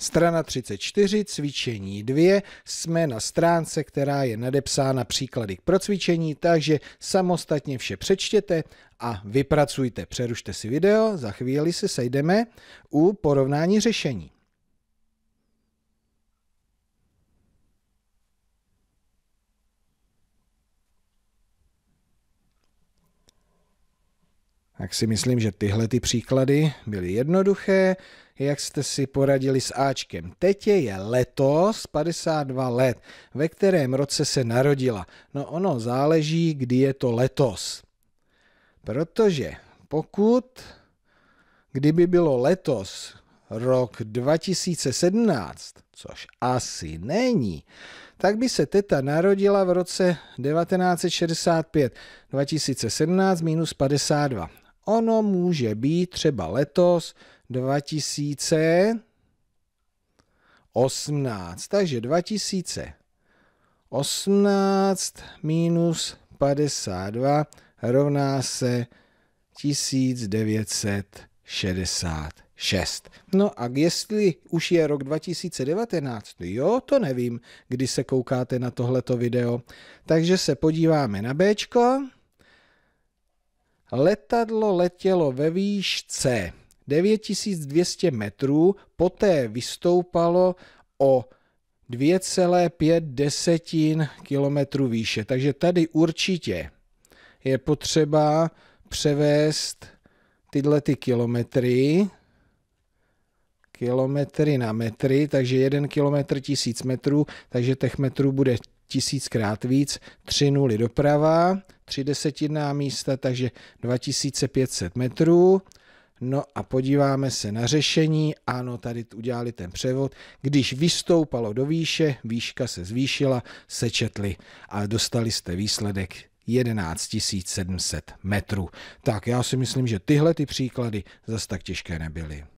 Strana 34, cvičení 2, jsme na stránce, která je nadepsána příklady k procvičení, takže samostatně vše přečtěte a vypracujte. Přerušte si video, za chvíli se sejdeme u porovnání řešení. Tak si myslím, že tyhle ty příklady byly jednoduché. Jak jste si poradili s Ačkem? Teď je letos 52 let. Ve kterém roce se narodila? No ono záleží, kdy je to letos. Protože pokud, kdyby bylo letos rok 2017, což asi není, tak by se teta narodila v roce 1965, 2017 minus 52. Ono může být třeba letos 2018. Takže 2018 minus 52 rovná se 1966. No a jestli už je rok 2019, no jo, to nevím, kdy se koukáte na tohleto video. Takže se podíváme na Bčko. Letadlo letělo ve výšce 9200 metrů, poté vystoupalo o 2,5 desetin kilometru výše. Takže tady určitě je potřeba převést tyhle ty kilometry, kilometry na metry, takže 1 kilometr tisíc metrů, takže těch metrů bude tisíckrát víc, tři nuly doprava, tři desetinná místa, takže 2500 metrů. No a podíváme se na řešení. Ano, tady udělali ten převod. Když vystoupalo do výše, výška se zvýšila, sečetli a dostali jste výsledek 11 700 metrů. Tak já si myslím, že tyhle ty příklady zas tak těžké nebyly.